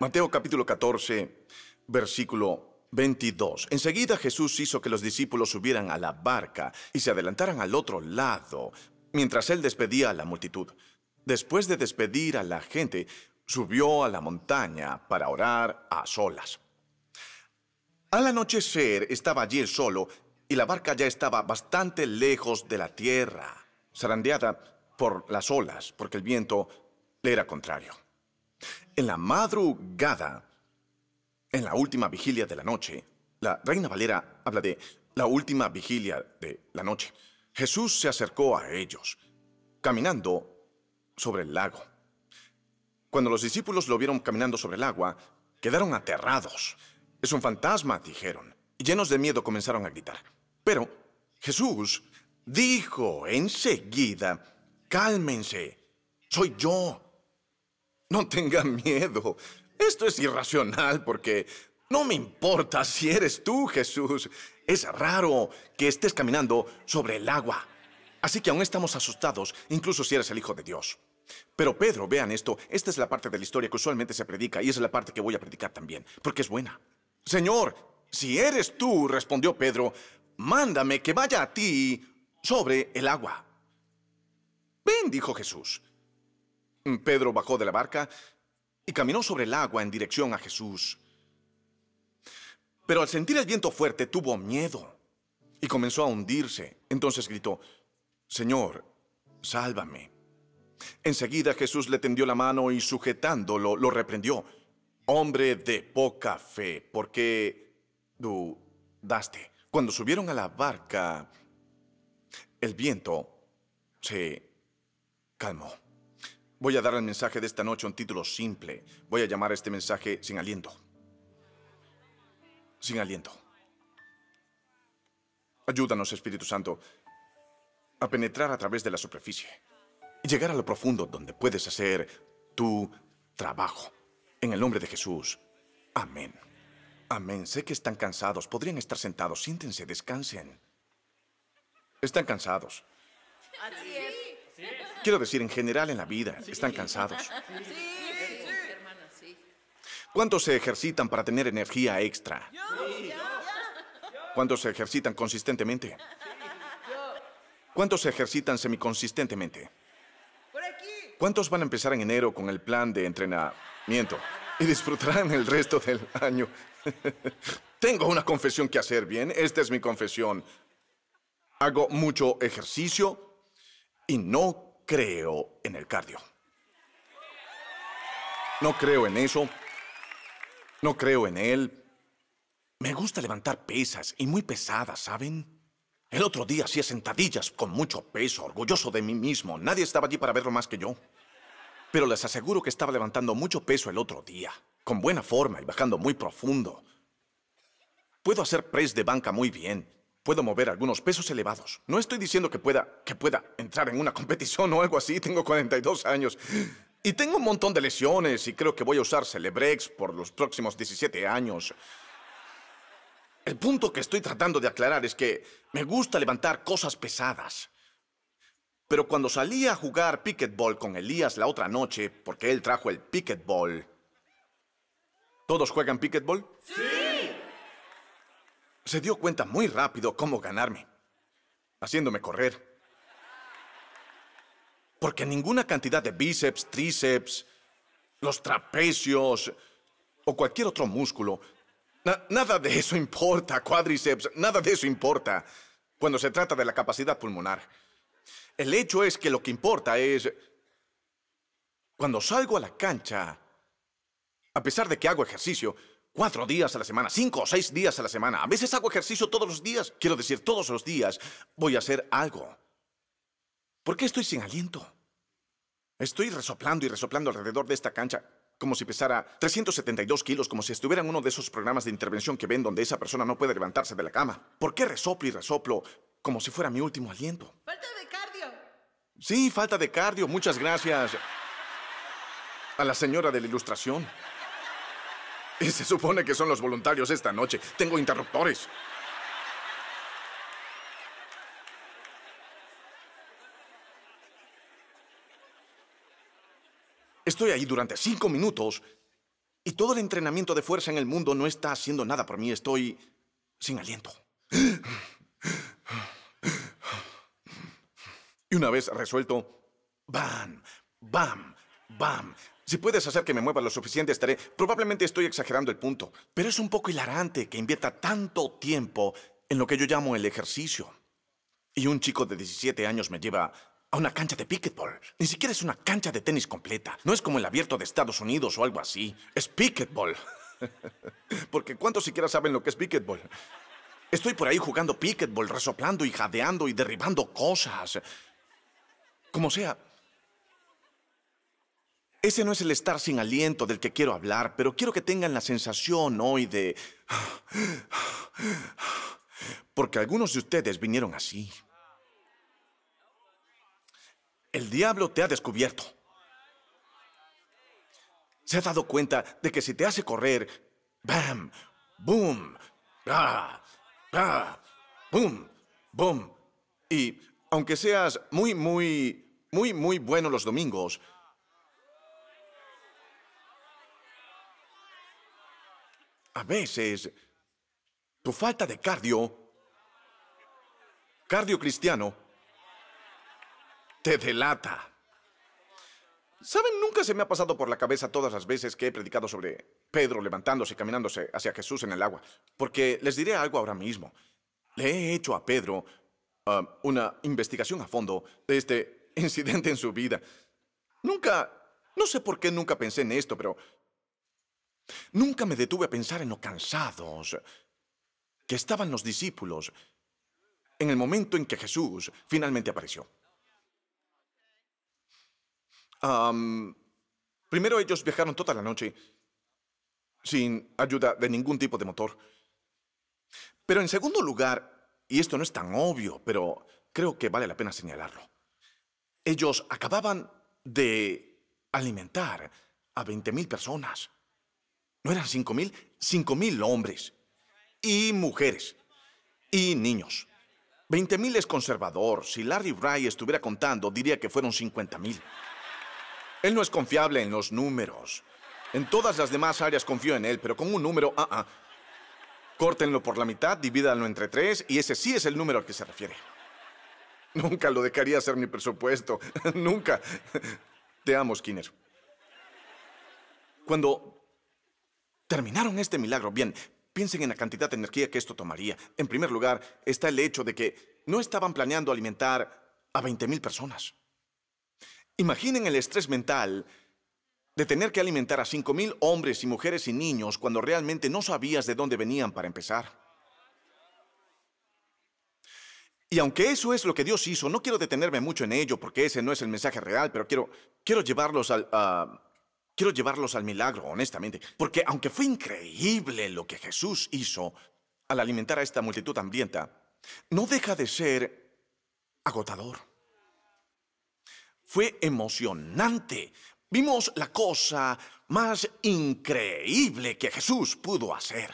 Mateo capítulo 14, versículo 22. Enseguida Jesús hizo que los discípulos subieran a la barca y se adelantaran al otro lado, mientras él despedía a la multitud. Después de despedir a la gente, subió a la montaña para orar a solas. Al anochecer estaba allí él solo y la barca ya estaba bastante lejos de la tierra, zarandeada por las olas, porque el viento le era contrario. En la madrugada, en la última vigilia de la noche, la reina Valera habla de la última vigilia de la noche. Jesús se acercó a ellos, caminando sobre el lago. Cuando los discípulos lo vieron caminando sobre el agua, quedaron aterrados. Es un fantasma, dijeron, y llenos de miedo comenzaron a gritar. Pero Jesús dijo enseguida, cálmense, soy yo, no tenga miedo. Esto es irracional porque no me importa si eres tú, Jesús. Es raro que estés caminando sobre el agua. Así que aún estamos asustados, incluso si eres el Hijo de Dios. Pero Pedro, vean esto, esta es la parte de la historia que usualmente se predica y es la parte que voy a predicar también, porque es buena. Señor, si eres tú, respondió Pedro, mándame que vaya a ti sobre el agua. Ven, dijo Jesús. Pedro bajó de la barca y caminó sobre el agua en dirección a Jesús. Pero al sentir el viento fuerte tuvo miedo y comenzó a hundirse. Entonces gritó, Señor, sálvame. Enseguida Jesús le tendió la mano y sujetándolo lo reprendió. Hombre de poca fe, ¿por qué dudaste? Cuando subieron a la barca, el viento se calmó. Voy a dar el mensaje de esta noche un título simple. Voy a llamar a este mensaje sin aliento. Sin aliento. Ayúdanos, Espíritu Santo, a penetrar a través de la superficie y llegar a lo profundo donde puedes hacer tu trabajo. En el nombre de Jesús. Amén. Amén. Sé que están cansados. Podrían estar sentados. Siéntense, descansen. Están cansados. Quiero decir, en general en la vida, están cansados. Sí. ¿Cuántos se ejercitan para tener energía extra? ¿Cuántos se ejercitan consistentemente? ¿Cuántos se ejercitan semiconsistentemente? ¿Cuántos van a empezar en enero con el plan de entrenamiento y disfrutarán el resto del año? Tengo una confesión que hacer, bien, esta es mi confesión. Hago mucho ejercicio y no creo en el cardio. No creo en eso. No creo en él. Me gusta levantar pesas y muy pesadas, ¿saben? El otro día hacía sentadillas con mucho peso, orgulloso de mí mismo. Nadie estaba allí para verlo más que yo. Pero les aseguro que estaba levantando mucho peso el otro día, con buena forma y bajando muy profundo. Puedo hacer press de banca muy bien, Puedo mover algunos pesos elevados. No estoy diciendo que pueda, que pueda entrar en una competición o algo así. Tengo 42 años. Y tengo un montón de lesiones y creo que voy a usar Celebrex por los próximos 17 años. El punto que estoy tratando de aclarar es que me gusta levantar cosas pesadas. Pero cuando salí a jugar picketball con Elías la otra noche, porque él trajo el picketball. ¿Todos juegan picketball? ¡Sí! se dio cuenta muy rápido cómo ganarme, haciéndome correr. Porque ninguna cantidad de bíceps, tríceps, los trapecios o cualquier otro músculo, nada de eso importa, cuádriceps, nada de eso importa cuando se trata de la capacidad pulmonar. El hecho es que lo que importa es, cuando salgo a la cancha, a pesar de que hago ejercicio, cuatro días a la semana, cinco o seis días a la semana. A veces hago ejercicio todos los días. Quiero decir, todos los días voy a hacer algo. ¿Por qué estoy sin aliento? Estoy resoplando y resoplando alrededor de esta cancha como si pesara 372 kilos, como si estuviera en uno de esos programas de intervención que ven donde esa persona no puede levantarse de la cama. ¿Por qué resoplo y resoplo como si fuera mi último aliento? Falta de cardio. Sí, falta de cardio. Muchas gracias a la señora de la ilustración. Y se supone que son los voluntarios esta noche. Tengo interruptores. Estoy ahí durante cinco minutos y todo el entrenamiento de fuerza en el mundo no está haciendo nada por mí. Estoy sin aliento. Y una vez resuelto, bam, bam, bam, si puedes hacer que me mueva lo suficiente, estaré. Probablemente estoy exagerando el punto, pero es un poco hilarante que invierta tanto tiempo en lo que yo llamo el ejercicio. Y un chico de 17 años me lleva a una cancha de picketball. Ni siquiera es una cancha de tenis completa. No es como el abierto de Estados Unidos o algo así. Es picketball. Porque ¿cuántos siquiera saben lo que es picketball. Estoy por ahí jugando picketball, resoplando y jadeando y derribando cosas. Como sea, ese no es el estar sin aliento del que quiero hablar, pero quiero que tengan la sensación hoy de... Porque algunos de ustedes vinieron así. El diablo te ha descubierto. Se ha dado cuenta de que si te hace correr, bam, boom, ah, ah, boom, boom. Y aunque seas muy, muy, muy, muy bueno los domingos, a veces tu falta de cardio, cardio cristiano, te delata. ¿Saben? Nunca se me ha pasado por la cabeza todas las veces que he predicado sobre Pedro levantándose y caminándose hacia Jesús en el agua, porque les diré algo ahora mismo. Le he hecho a Pedro ah, una investigación a fondo de este incidente en su vida. Nunca, no sé por qué nunca pensé en esto, pero Nunca me detuve a pensar en lo cansados que estaban los discípulos en el momento en que Jesús finalmente apareció. primero ellos viajaron toda la noche sin ayuda de ningún tipo de motor. Pero en segundo lugar, y esto no es tan obvio, pero creo que vale la pena señalarlo, ellos acababan de alimentar a 20.000 personas no eran cinco mil, cinco mil hombres y mujeres y niños. Veinte mil es conservador. Si Larry Wright estuviera contando, diría que fueron cincuenta mil. Él no es confiable en los números. En todas las demás áreas confío en él, pero con un número, ah, ah. Córtenlo por la mitad, divídanlo entre tres, y ese sí es el número al que se refiere. Nunca lo dejaría ser mi presupuesto. Nunca. Te amo, Skinner. Cuando Terminaron este milagro. Bien, piensen en la cantidad de energía que esto tomaría. En primer lugar, está el hecho de que no estaban planeando alimentar a 20.000 personas. Imaginen el estrés mental de tener que alimentar a 5.000 hombres y mujeres y niños cuando realmente no sabías de dónde venían para empezar. Y aunque eso es lo que Dios hizo, no quiero detenerme mucho en ello porque ese no es el mensaje real, pero quiero, quiero llevarlos al, Quiero llevarlos al milagro, honestamente, porque aunque fue increíble lo que Jesús hizo al alimentar a esta multitud hambrienta, no deja de ser agotador. Fue emocionante. Vimos la cosa más increíble que Jesús pudo hacer.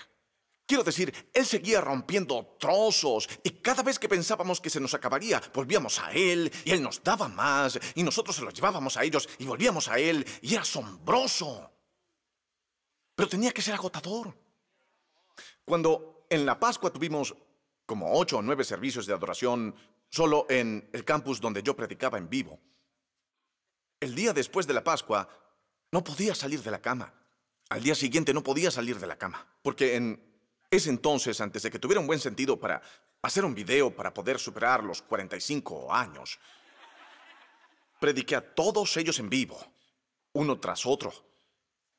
Quiero decir, él seguía rompiendo trozos y cada vez que pensábamos que se nos acabaría, volvíamos a él y él nos daba más y nosotros se los llevábamos a ellos y volvíamos a él y era asombroso. Pero tenía que ser agotador. Cuando en la Pascua tuvimos como ocho o nueve servicios de adoración solo en el campus donde yo predicaba en vivo, el día después de la Pascua no podía salir de la cama. Al día siguiente no podía salir de la cama, porque en entonces, antes de que tuviera un buen sentido para hacer un video para poder superar los 45 años, prediqué a todos ellos en vivo, uno tras otro.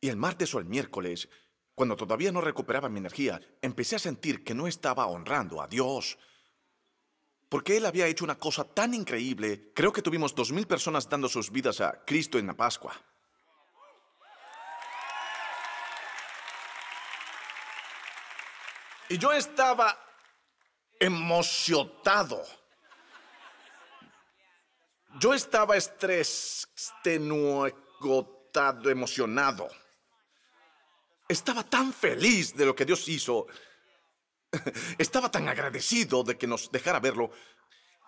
Y el martes o el miércoles, cuando todavía no recuperaba mi energía, empecé a sentir que no estaba honrando a Dios. Porque Él había hecho una cosa tan increíble, creo que tuvimos 2.000 personas dando sus vidas a Cristo en la Pascua. Y yo estaba emocionado. Yo estaba estrés, emocionado. Estaba tan feliz de lo que Dios hizo. Estaba tan agradecido de que nos dejara verlo.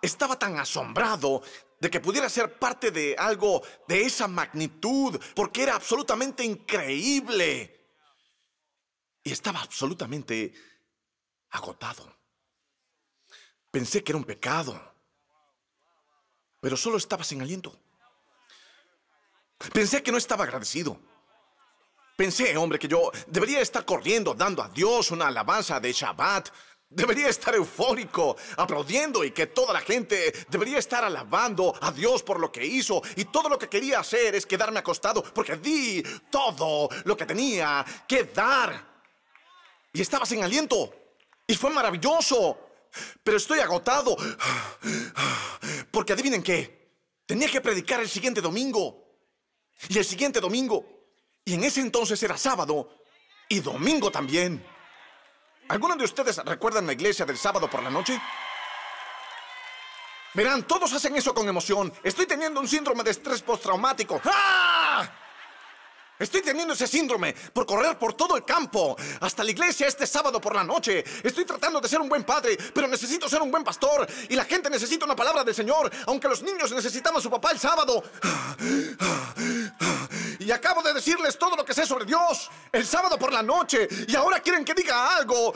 Estaba tan asombrado de que pudiera ser parte de algo de esa magnitud, porque era absolutamente increíble. Y estaba absolutamente agotado. Pensé que era un pecado, pero solo estaba sin aliento. Pensé que no estaba agradecido. Pensé, hombre, que yo debería estar corriendo, dando a Dios una alabanza de Shabbat. Debería estar eufórico, aplaudiendo y que toda la gente debería estar alabando a Dios por lo que hizo. Y todo lo que quería hacer es quedarme acostado porque di todo lo que tenía que dar. Y estaba sin aliento. Y fue maravilloso. Pero estoy agotado. Porque adivinen qué. Tenía que predicar el siguiente domingo. Y el siguiente domingo. Y en ese entonces era sábado. Y domingo también. ¿Algunos de ustedes recuerdan la iglesia del sábado por la noche? Verán, todos hacen eso con emoción. Estoy teniendo un síndrome de estrés postraumático. ¡Ah! Estoy teniendo ese síndrome por correr por todo el campo, hasta la iglesia este sábado por la noche. Estoy tratando de ser un buen padre, pero necesito ser un buen pastor y la gente necesita una palabra del Señor, aunque los niños necesitaban a su papá el sábado. Y acabo de decirles todo lo que sé sobre Dios el sábado por la noche y ahora quieren que diga algo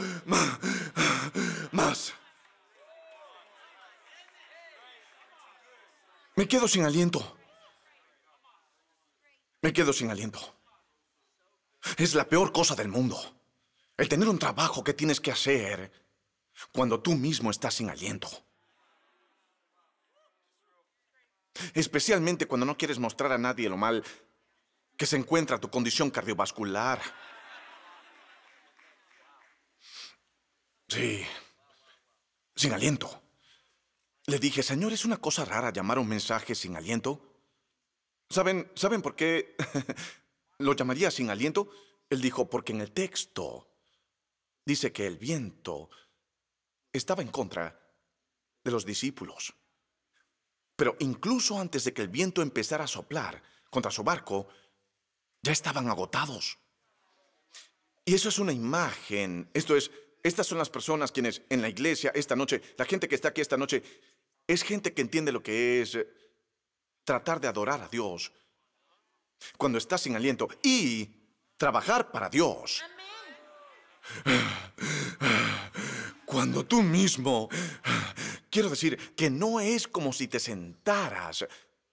más. Me quedo sin aliento. Me quedo sin aliento. Es la peor cosa del mundo. El tener un trabajo que tienes que hacer cuando tú mismo estás sin aliento. Especialmente cuando no quieres mostrar a nadie lo mal que se encuentra tu condición cardiovascular. Sí, sin aliento. Le dije, señor, es una cosa rara llamar un mensaje sin aliento ¿Saben, ¿Saben por qué lo llamaría sin aliento? Él dijo, porque en el texto dice que el viento estaba en contra de los discípulos. Pero incluso antes de que el viento empezara a soplar contra su barco, ya estaban agotados. Y eso es una imagen, esto es, estas son las personas quienes en la iglesia esta noche, la gente que está aquí esta noche, es gente que entiende lo que es tratar de adorar a Dios cuando estás sin aliento y trabajar para Dios. Cuando tú mismo... Quiero decir que no es como si te sentaras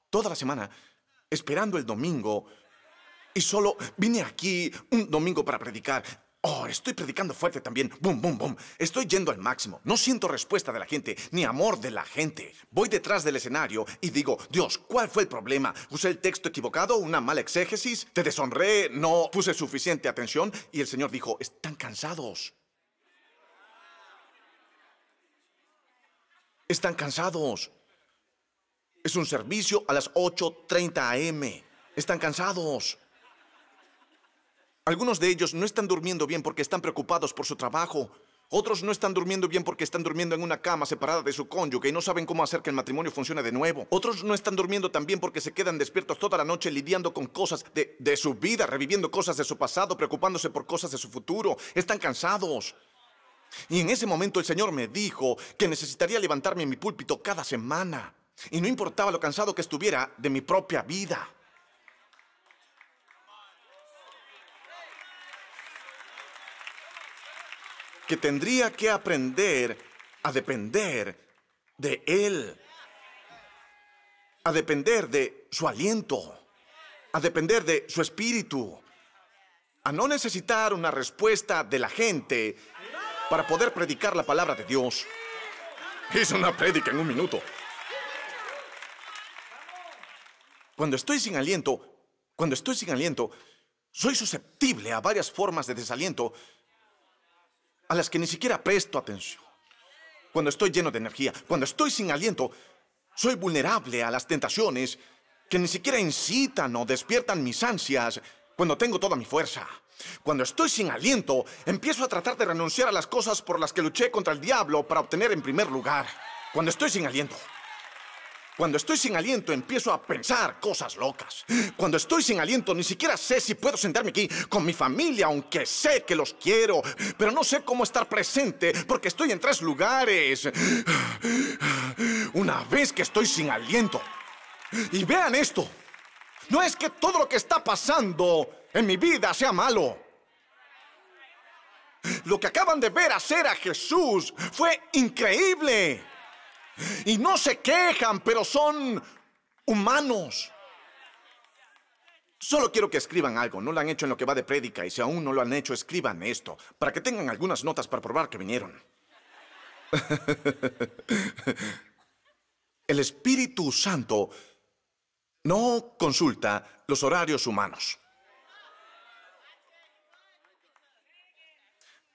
toda la semana esperando el domingo y solo vine aquí un domingo para predicar Oh, estoy predicando fuerte también. Boom, boom, boom. Estoy yendo al máximo. No siento respuesta de la gente, ni amor de la gente. Voy detrás del escenario y digo, Dios, ¿cuál fue el problema? ¿Usé el texto equivocado? ¿Una mala exégesis? ¿Te deshonré? ¿No puse suficiente atención? Y el Señor dijo, están cansados. Están cansados. Es un servicio a las 8.30 am. Están cansados. Algunos de ellos no están durmiendo bien porque están preocupados por su trabajo. Otros no están durmiendo bien porque están durmiendo en una cama separada de su cónyuge y no saben cómo hacer que el matrimonio funcione de nuevo. Otros no están durmiendo tan bien porque se quedan despiertos toda la noche lidiando con cosas de, de su vida, reviviendo cosas de su pasado, preocupándose por cosas de su futuro. Están cansados. Y en ese momento el Señor me dijo que necesitaría levantarme en mi púlpito cada semana. Y no importaba lo cansado que estuviera de mi propia vida. que tendría que aprender a depender de Él, a depender de su aliento, a depender de su espíritu, a no necesitar una respuesta de la gente para poder predicar la palabra de Dios. Hice una predica en un minuto. Cuando estoy sin aliento, cuando estoy sin aliento, soy susceptible a varias formas de desaliento a las que ni siquiera presto atención. Cuando estoy lleno de energía, cuando estoy sin aliento, soy vulnerable a las tentaciones que ni siquiera incitan o despiertan mis ansias cuando tengo toda mi fuerza. Cuando estoy sin aliento, empiezo a tratar de renunciar a las cosas por las que luché contra el diablo para obtener en primer lugar. Cuando estoy sin aliento, cuando estoy sin aliento empiezo a pensar cosas locas. Cuando estoy sin aliento ni siquiera sé si puedo sentarme aquí con mi familia, aunque sé que los quiero, pero no sé cómo estar presente porque estoy en tres lugares. Una vez que estoy sin aliento. Y vean esto. No es que todo lo que está pasando en mi vida sea malo. Lo que acaban de ver hacer a Jesús fue increíble. Y no se quejan, pero son humanos. Solo quiero que escriban algo. No lo han hecho en lo que va de prédica. Y si aún no lo han hecho, escriban esto. Para que tengan algunas notas para probar que vinieron. El Espíritu Santo no consulta los horarios humanos.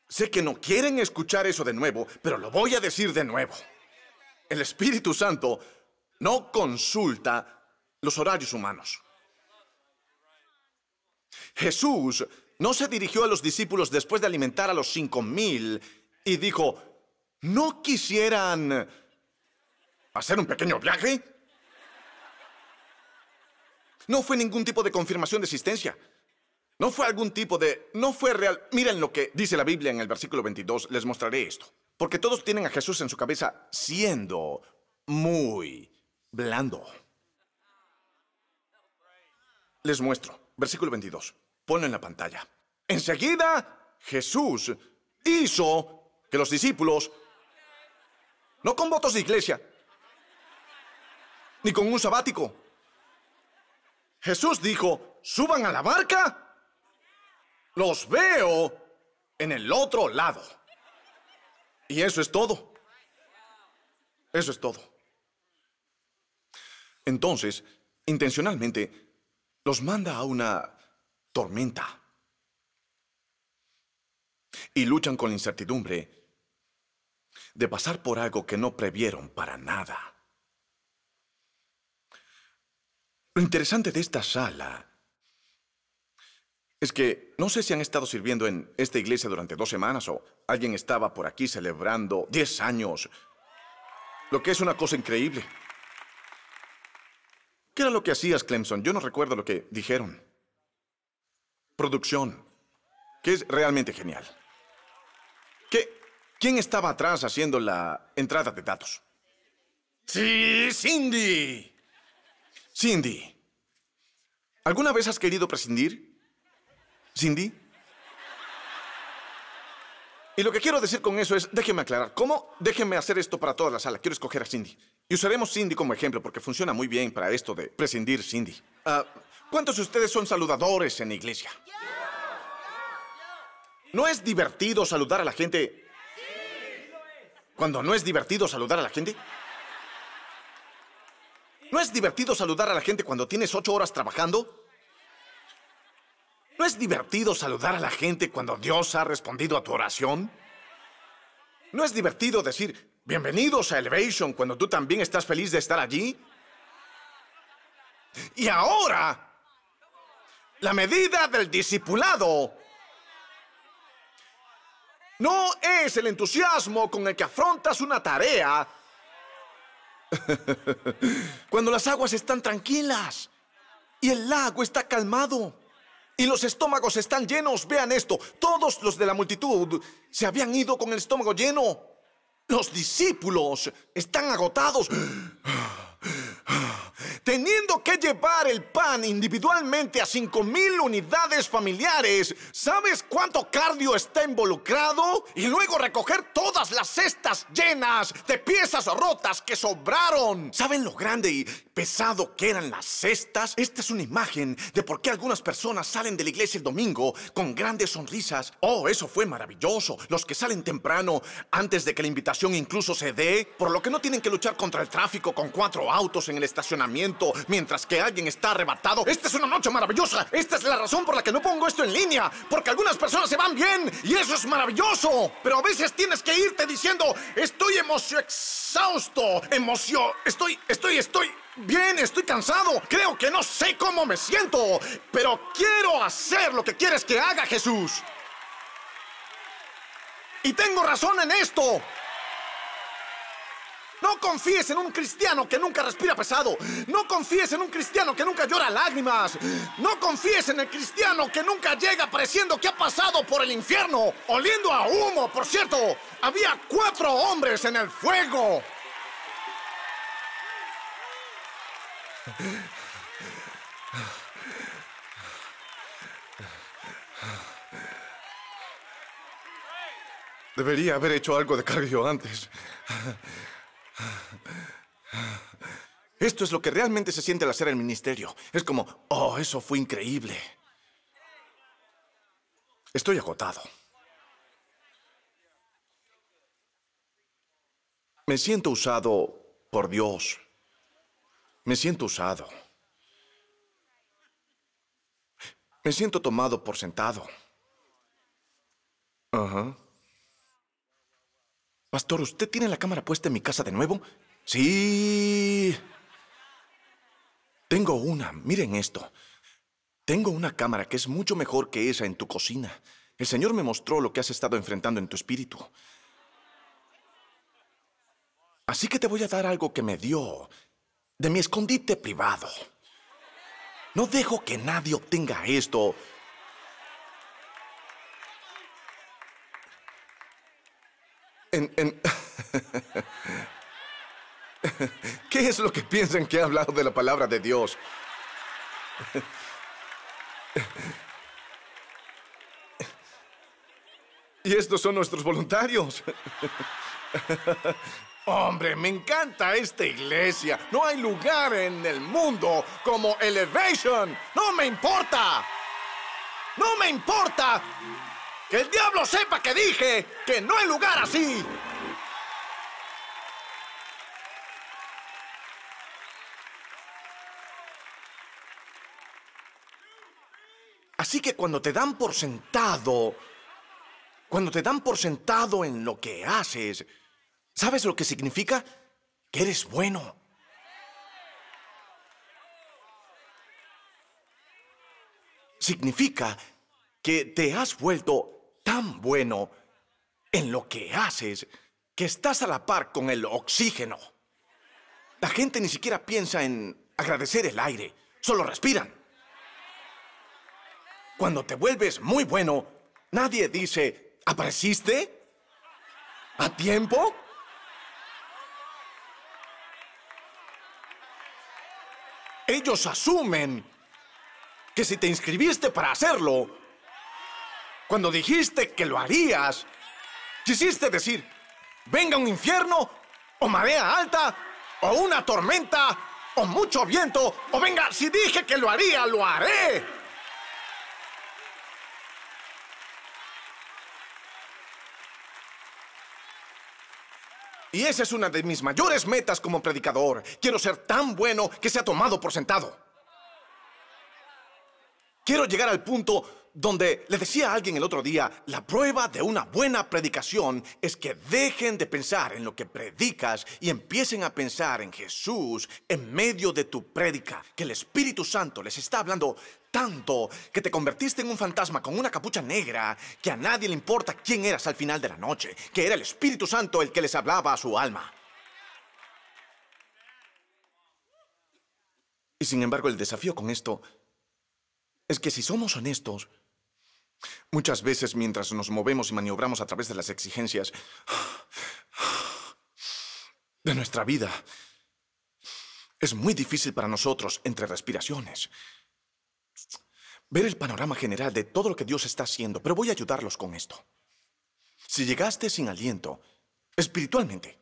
Sé que no quieren escuchar eso de nuevo, pero lo voy a decir de nuevo. El Espíritu Santo no consulta los horarios humanos. Jesús no se dirigió a los discípulos después de alimentar a los cinco mil y dijo, ¿no quisieran hacer un pequeño viaje? No fue ningún tipo de confirmación de existencia. No fue algún tipo de... No fue real... Miren lo que dice la Biblia en el versículo 22. Les mostraré esto. Porque todos tienen a Jesús en su cabeza siendo muy blando. Les muestro, versículo 22. Ponlo en la pantalla. Enseguida, Jesús hizo que los discípulos, no con votos de iglesia, ni con un sabático, Jesús dijo, suban a la barca, los veo en el otro lado. Y eso es todo. Eso es todo. Entonces, intencionalmente, los manda a una tormenta. Y luchan con la incertidumbre de pasar por algo que no previeron para nada. Lo interesante de esta sala es que no sé si han estado sirviendo en esta iglesia durante dos semanas o alguien estaba por aquí celebrando 10 años, lo que es una cosa increíble. ¿Qué era lo que hacías, Clemson? Yo no recuerdo lo que dijeron. Producción, que es realmente genial. ¿Quién estaba atrás haciendo la entrada de datos? Sí, Cindy. Cindy, ¿alguna vez has querido prescindir Cindy. Y lo que quiero decir con eso es, déjenme aclarar, ¿cómo? Déjenme hacer esto para toda la sala. Quiero escoger a Cindy. Y usaremos Cindy como ejemplo porque funciona muy bien para esto de prescindir Cindy. Ah, ¿Cuántos de ustedes son saludadores en la iglesia? ¿No es divertido saludar a la gente? Cuando no es divertido saludar a la gente. ¿No es divertido saludar a la gente cuando tienes ocho horas trabajando? ¿No es divertido saludar a la gente cuando Dios ha respondido a tu oración? ¿No es divertido decir, bienvenidos a Elevation cuando tú también estás feliz de estar allí? Y ahora, la medida del discipulado no es el entusiasmo con el que afrontas una tarea cuando las aguas están tranquilas y el lago está calmado y los estómagos están llenos. Vean esto, todos los de la multitud se habían ido con el estómago lleno. Los discípulos están agotados teniendo que llevar el pan individualmente a 5.000 unidades familiares, ¿sabes cuánto cardio está involucrado? Y luego recoger todas las cestas llenas de piezas rotas que sobraron. ¿Saben lo grande y pesado que eran las cestas? Esta es una imagen de por qué algunas personas salen de la iglesia el domingo con grandes sonrisas. Oh, eso fue maravilloso. Los que salen temprano, antes de que la invitación incluso se dé, por lo que no tienen que luchar contra el tráfico con cuatro autos en el estacionamiento mientras que alguien está arrebatado. Esta es una noche maravillosa. Esta es la razón por la que no pongo esto en línea. Porque algunas personas se van bien y eso es maravilloso. Pero a veces tienes que irte diciendo, estoy emocio exhausto, emocio, estoy, estoy, estoy. Bien, estoy cansado. Creo que no sé cómo me siento, pero quiero hacer lo que quieres que haga, Jesús. Y tengo razón en esto. No confíes en un cristiano que nunca respira pesado. No confíes en un cristiano que nunca llora lágrimas. No confíes en el cristiano que nunca llega pareciendo que ha pasado por el infierno, oliendo a humo, por cierto. Había cuatro hombres en el fuego. Debería haber hecho algo de cardio antes. Esto es lo que realmente se siente al hacer el ministerio. Es como, oh, eso fue increíble. Estoy agotado. Me siento usado por Dios. Me siento usado. Me siento tomado por sentado. Ajá. Pastor, ¿usted tiene la cámara puesta en mi casa de nuevo? Sí. Tengo una, miren esto. Tengo una cámara que es mucho mejor que esa en tu cocina. El Señor me mostró lo que has estado enfrentando en tu espíritu. Así que te voy a dar algo que me dio de mi escondite privado. No dejo que nadie obtenga esto ¿Qué es lo que piensan que ha hablado de la palabra de Dios? Y estos son nuestros voluntarios. Hombre, me encanta esta iglesia. No hay lugar en el mundo como Elevation. No me importa. No me importa ¡Que el diablo sepa que dije que no hay lugar así! Así que cuando te dan por sentado, cuando te dan por sentado en lo que haces, ¿sabes lo que significa? Que eres bueno. Significa que te has vuelto tan bueno en lo que haces que estás a la par con el oxígeno. La gente ni siquiera piensa en agradecer el aire, solo respiran. Cuando te vuelves muy bueno, nadie dice, ¿apareciste? ¿A tiempo? Ellos asumen que si te inscribiste para hacerlo, cuando dijiste que lo harías, quisiste decir, venga un infierno, o marea alta, o una tormenta, o mucho viento, o venga, si dije que lo haría, lo haré. Y esa es una de mis mayores metas como predicador. Quiero ser tan bueno que sea tomado por sentado. Quiero llegar al punto donde le decía a alguien el otro día, la prueba de una buena predicación es que dejen de pensar en lo que predicas y empiecen a pensar en Jesús en medio de tu prédica, que el Espíritu Santo les está hablando tanto que te convertiste en un fantasma con una capucha negra que a nadie le importa quién eras al final de la noche, que era el Espíritu Santo el que les hablaba a su alma. Y sin embargo el desafío con esto es que si somos honestos, Muchas veces mientras nos movemos y maniobramos a través de las exigencias de nuestra vida, es muy difícil para nosotros, entre respiraciones, ver el panorama general de todo lo que Dios está haciendo, pero voy a ayudarlos con esto. Si llegaste sin aliento, espiritualmente,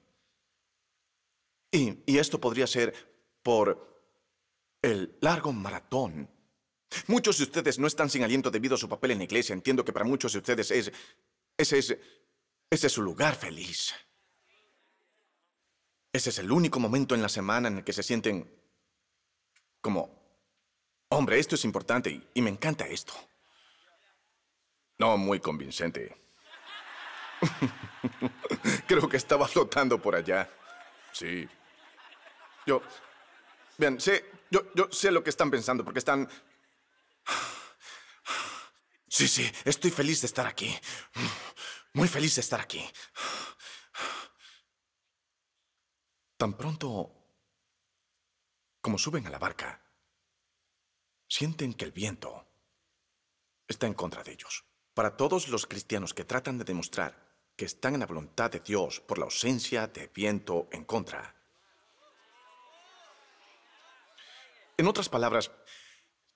y, esto podría ser por el largo maratón Muchos de ustedes no están sin aliento debido a su papel en la iglesia. Entiendo que para muchos de ustedes es... Ese es... Ese es su lugar feliz. Ese es el único momento en la semana en el que se sienten como... Hombre, esto es importante y, me encanta esto. No muy convincente. Creo que estaba flotando por allá. Sí. Yo... bien sé... yo sé lo que están pensando porque están Sí, sí, estoy feliz de estar aquí. Muy feliz de estar aquí. Tan pronto como suben a la barca, sienten que el viento está en contra de ellos. Para todos los cristianos que tratan de demostrar que están en la voluntad de Dios por la ausencia de viento en contra. En otras palabras,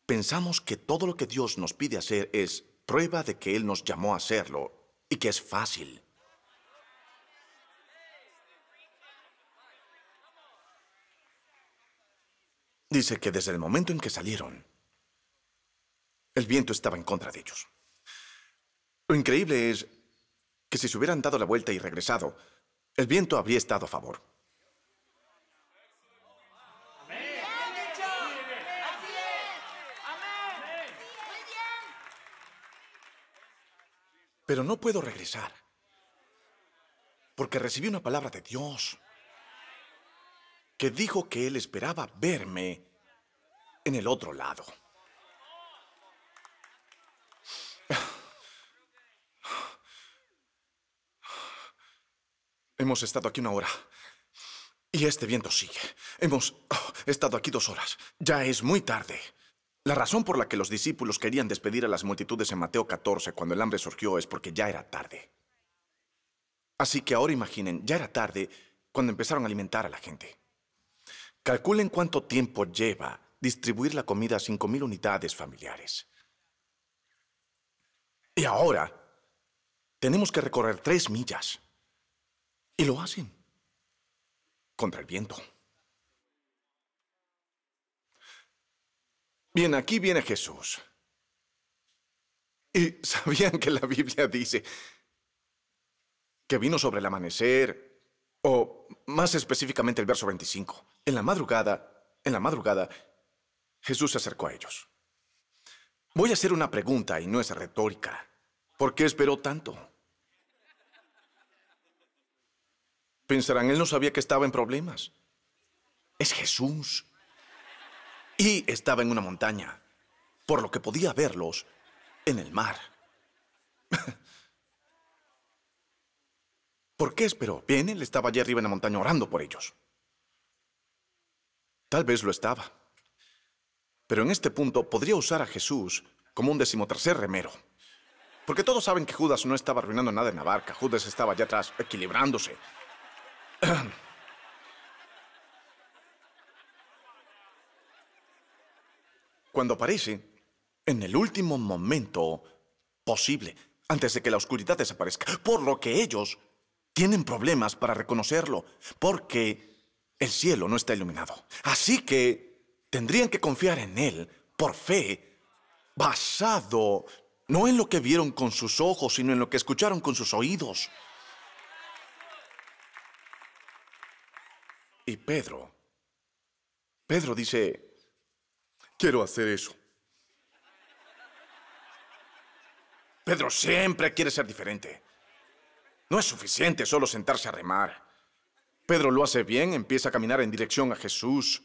Pensamos que todo lo que Dios nos pide hacer es prueba de que Él nos llamó a hacerlo y que es fácil. Dice que desde el momento en que salieron, el viento estaba en contra de ellos. Lo increíble es que si se hubieran dado la vuelta y regresado, el viento habría estado a favor. Pero no puedo regresar. Porque recibí una palabra de Dios que dijo que él esperaba verme en el otro lado. Hemos estado aquí una hora. Y este viento sigue. Hemos oh, estado aquí dos horas. Ya es muy tarde. La razón por la que los discípulos querían despedir a las multitudes en Mateo 14 cuando el hambre surgió es porque ya era tarde. Así que ahora imaginen, ya era tarde cuando empezaron a alimentar a la gente. Calculen cuánto tiempo lleva distribuir la comida a 5.000 unidades familiares. Y ahora tenemos que recorrer tres millas. Y lo hacen contra el viento. Bien, aquí viene Jesús. Y sabían que la Biblia dice que vino sobre el amanecer, o más específicamente el verso 25. En la madrugada, en la madrugada, Jesús se acercó a ellos. Voy a hacer una pregunta y no es retórica. ¿Por qué esperó tanto? Pensarán, él no sabía que estaba en problemas. Es Jesús y estaba en una montaña, por lo que podía verlos en el mar. ¿Por qué esperó? Bien, él estaba allí arriba en la montaña orando por ellos. Tal vez lo estaba. Pero en este punto podría usar a Jesús como un decimotercer remero. Porque todos saben que Judas no estaba arruinando nada en la barca. Judas estaba allá atrás equilibrándose. cuando aparece en el último momento posible, antes de que la oscuridad desaparezca, por lo que ellos tienen problemas para reconocerlo, porque el cielo no está iluminado. Así que tendrían que confiar en Él por fe, basado no en lo que vieron con sus ojos, sino en lo que escucharon con sus oídos. Y Pedro, Pedro dice, Quiero hacer eso. Pedro siempre quiere ser diferente. No es suficiente solo sentarse a remar. Pedro lo hace bien, empieza a caminar en dirección a Jesús.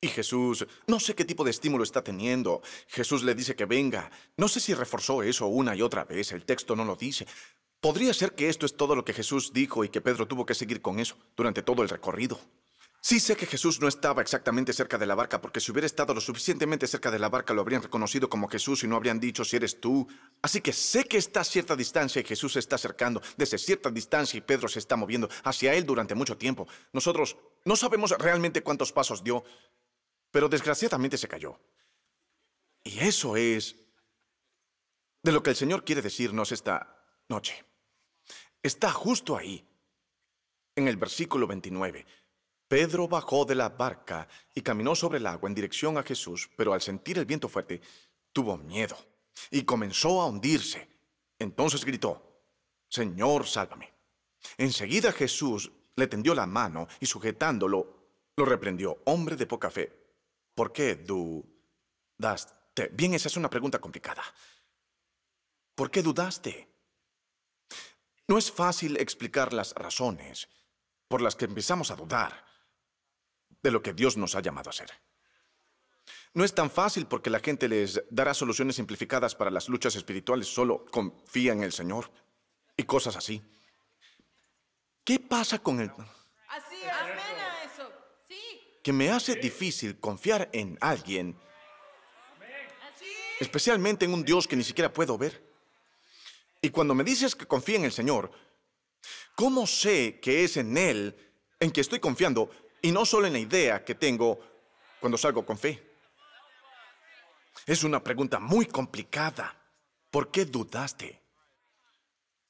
Y Jesús, no sé qué tipo de estímulo está teniendo. Jesús le dice que venga. No sé si reforzó eso una y otra vez, el texto no lo dice. Podría ser que esto es todo lo que Jesús dijo y que Pedro tuvo que seguir con eso durante todo el recorrido. Sí sé que Jesús no estaba exactamente cerca de la barca, porque si hubiera estado lo suficientemente cerca de la barca lo habrían reconocido como Jesús y no habrían dicho si eres tú. Así que sé que está a cierta distancia y Jesús se está acercando desde cierta distancia y Pedro se está moviendo hacia él durante mucho tiempo. Nosotros no sabemos realmente cuántos pasos dio, pero desgraciadamente se cayó. Y eso es de lo que el Señor quiere decirnos esta noche. Está justo ahí, en el versículo 29. Pedro bajó de la barca y caminó sobre el agua en dirección a Jesús, pero al sentir el viento fuerte, tuvo miedo y comenzó a hundirse. Entonces gritó, Señor, sálvame. Enseguida Jesús le tendió la mano y sujetándolo, lo reprendió, hombre de poca fe. ¿Por qué dudaste? Bien, esa es una pregunta complicada. ¿Por qué dudaste? No es fácil explicar las razones por las que empezamos a dudar de lo que Dios nos ha llamado a hacer. No es tan fácil porque la gente les dará soluciones simplificadas para las luchas espirituales, solo confía en el Señor y cosas así. ¿Qué pasa con el... Así, amén a eso. Sí. Que me hace difícil confiar en alguien, especialmente en un Dios que ni siquiera puedo ver. Y cuando me dices que confía en el Señor, ¿cómo sé que es en Él en que estoy confiando y no solo en la idea que tengo cuando salgo con fe. Es una pregunta muy complicada. ¿Por qué dudaste?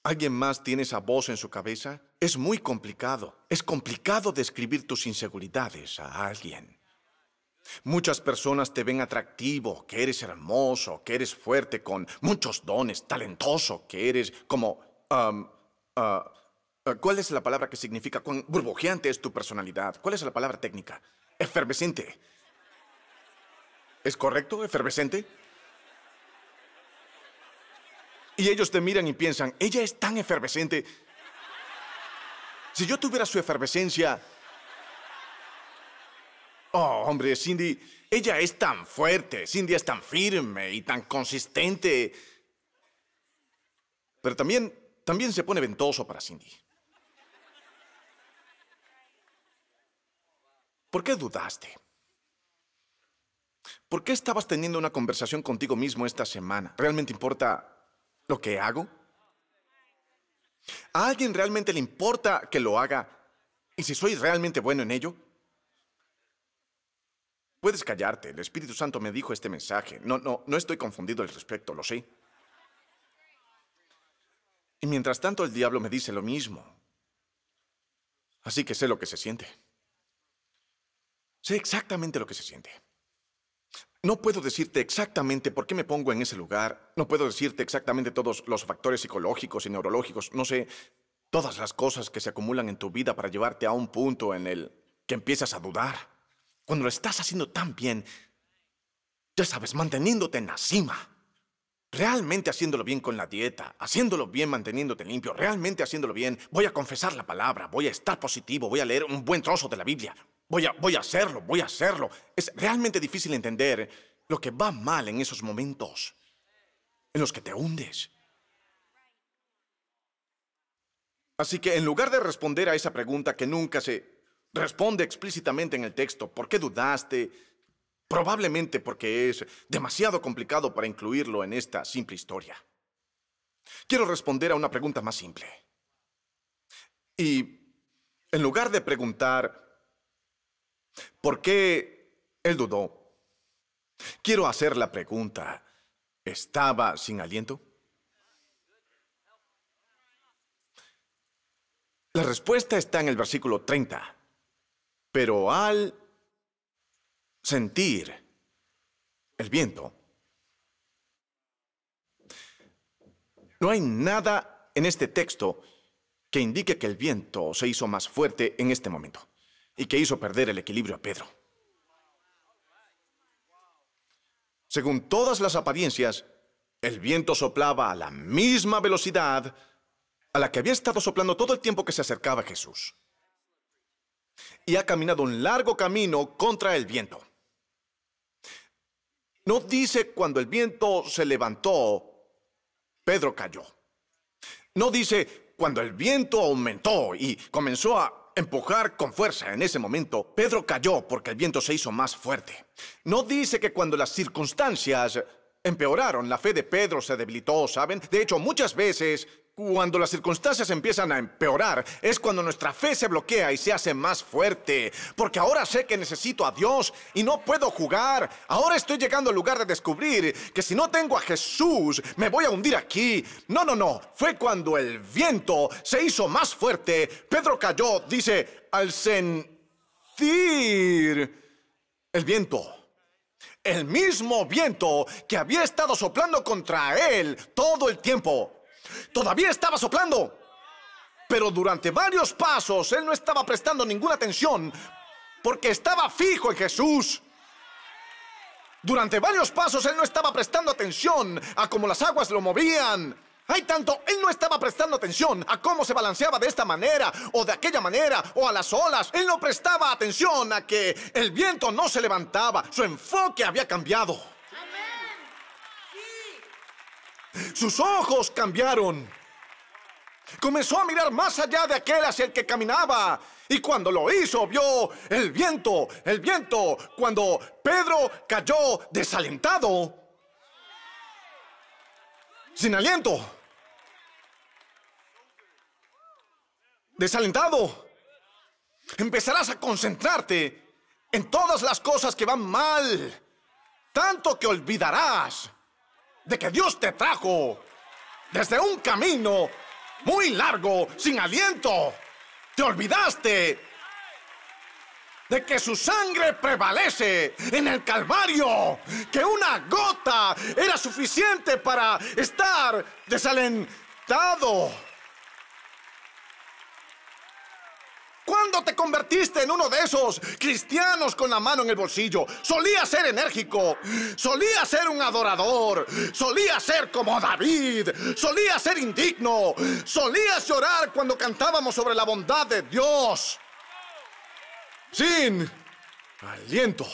¿Alguien más tiene esa voz en su cabeza? Es muy complicado. Es complicado describir tus inseguridades a alguien. Muchas personas te ven atractivo, que eres hermoso, que eres fuerte, con muchos dones, talentoso, que eres como... Um, uh, eh, ¿Cuál es la palabra que significa cuán burbujeante es tu personalidad? ¿Cuál es la palabra técnica? Efervescente. ¿Es correcto? ¿Efervescente? Y ellos te miran y piensan, ella es tan efervescente. Si yo tuviera su efervescencia... Oh, hombre, Cindy, ella es tan fuerte, Cindy es tan firme y tan consistente. Pero también, también se pone ventoso para Cindy. ¿Por qué dudaste? ¿Por qué estabas teniendo una conversación contigo mismo esta semana? ¿Realmente importa lo que hago? ¿A alguien realmente le importa que lo haga y si soy realmente bueno en ello? Puedes callarte, el Espíritu Santo me dijo este mensaje. No, no, no estoy confundido al respecto, lo sé. Y mientras tanto el diablo me dice lo mismo. Así que sé lo que se siente. Sé exactamente lo que se siente. No puedo decirte exactamente por qué me pongo en ese lugar, no puedo decirte exactamente todos los factores psicológicos y neurológicos, no sé, todas las cosas que se acumulan en tu vida para llevarte a un punto en el que empiezas a dudar. Cuando lo estás haciendo tan bien, ya sabes, manteniéndote en la cima, realmente haciéndolo bien con la dieta, haciéndolo bien manteniéndote limpio, realmente haciéndolo bien, voy a confesar la palabra, voy a estar positivo, voy a leer un buen trozo de la Biblia, voy a, hacerlo, voy a hacerlo. Es realmente difícil entender lo que va mal en esos momentos en los que te hundes. Así que en lugar de responder a esa pregunta que nunca se responde explícitamente en el texto, ¿por qué dudaste? Probablemente porque es demasiado complicado para incluirlo en esta simple historia. Quiero responder a una pregunta más simple. Y en lugar de preguntar, ¿Por qué él dudó? Quiero hacer la pregunta. ¿Estaba sin aliento? La respuesta está en el versículo 30. Pero al sentir el viento, no hay nada en este texto que indique que el viento se hizo más fuerte en este momento y que hizo perder el equilibrio a Pedro. Según todas las apariencias, el viento soplaba a la misma velocidad a la que había estado soplando todo el tiempo que se acercaba Jesús. Y ha caminado un largo camino contra el viento. No dice cuando el viento se levantó, Pedro cayó. No dice cuando el viento aumentó y comenzó a Empujar con fuerza. En ese momento, Pedro cayó porque el viento se hizo más fuerte. No dice que cuando las circunstancias empeoraron. La fe de Pedro se debilitó, ¿saben? De hecho, muchas veces, cuando las circunstancias empiezan a empeorar, es cuando nuestra fe se bloquea y se hace más fuerte. Porque ahora sé que necesito a Dios y no puedo jugar. Ahora estoy llegando al lugar de descubrir que si no tengo a Jesús, me voy a hundir aquí. No, no, no. Fue cuando el viento se hizo más fuerte. Pedro cayó, dice, al sentir el viento el mismo viento que había estado soplando contra él todo el tiempo. Todavía estaba soplando. Pero durante varios pasos él no estaba prestando ninguna atención porque estaba fijo en Jesús. Durante varios pasos él no estaba prestando atención a cómo las aguas lo movían. Hay tanto, él no estaba prestando atención a cómo se balanceaba de esta manera o de aquella manera o a las olas. Él no prestaba atención a que el viento no se levantaba. Su enfoque había cambiado. Sus ojos cambiaron. Comenzó a mirar más allá de aquel hacia el que caminaba. Y cuando lo hizo, vio el viento, el viento. Cuando Pedro cayó desalentado, sin aliento. desalentado. Empezarás a concentrarte en todas las cosas que van mal, tanto que olvidarás de que Dios te trajo desde un camino muy largo, sin aliento. Te olvidaste de que su sangre prevalece en el Calvario, que una gota era suficiente para estar desalentado. ¿Cuándo te convertiste en uno de esos cristianos con la mano en el bolsillo? Solía ser enérgico, solía ser un adorador, solía ser como David, solía ser indigno, solías llorar cuando cantábamos sobre la bondad de Dios. Sin aliento.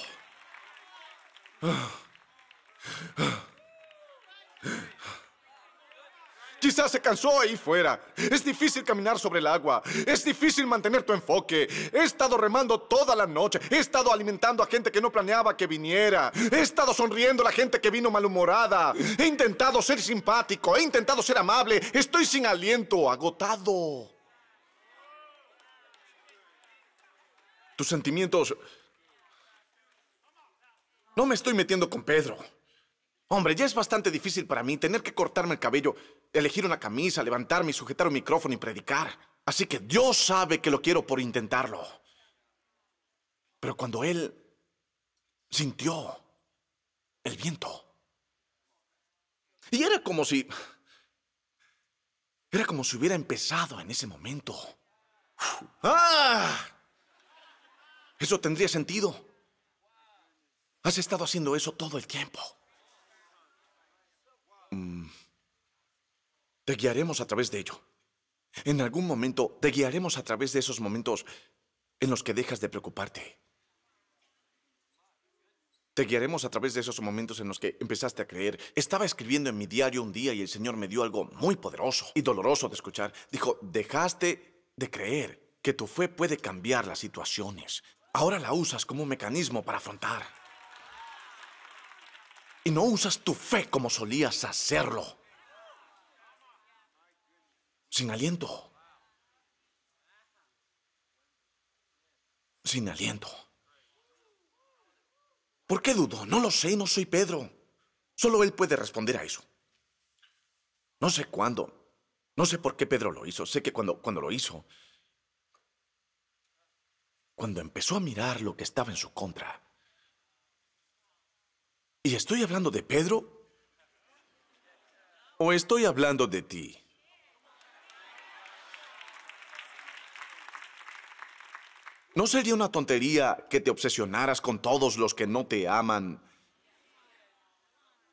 Quizás se cansó ahí fuera. Es difícil caminar sobre el agua. Es difícil mantener tu enfoque. He estado remando toda la noche. He estado alimentando a gente que no planeaba que viniera. He estado sonriendo a la gente que vino malhumorada. He intentado ser simpático. He intentado ser amable. Estoy sin aliento, agotado. Tus sentimientos... No me estoy metiendo con Pedro. Hombre, ya es bastante difícil para mí tener que cortarme el cabello elegir una camisa, levantarme y sujetar un micrófono y predicar. Así que Dios sabe que lo quiero por intentarlo. Pero cuando él sintió el viento, y era como si... Era como si hubiera empezado en ese momento. ¡Ah! Eso tendría sentido. Has estado haciendo eso todo el tiempo. Mm. Te guiaremos a través de ello. En algún momento te guiaremos a través de esos momentos en los que dejas de preocuparte. Te guiaremos a través de esos momentos en los que empezaste a creer. Estaba escribiendo en mi diario un día y el Señor me dio algo muy poderoso y doloroso de escuchar. Dijo, dejaste de creer que tu fe puede cambiar las situaciones. Ahora la usas como un mecanismo para afrontar. Y no usas tu fe como solías hacerlo sin aliento. Sin aliento. ¿Por qué dudo? No lo sé, no soy Pedro. Solo él puede responder a eso. No sé cuándo, no sé por qué Pedro lo hizo. Sé que cuando, cuando lo hizo, cuando empezó a mirar lo que estaba en su contra, ¿y estoy hablando de Pedro? ¿O estoy hablando de ti? ¿No sería una tontería que te obsesionaras con todos los que no te aman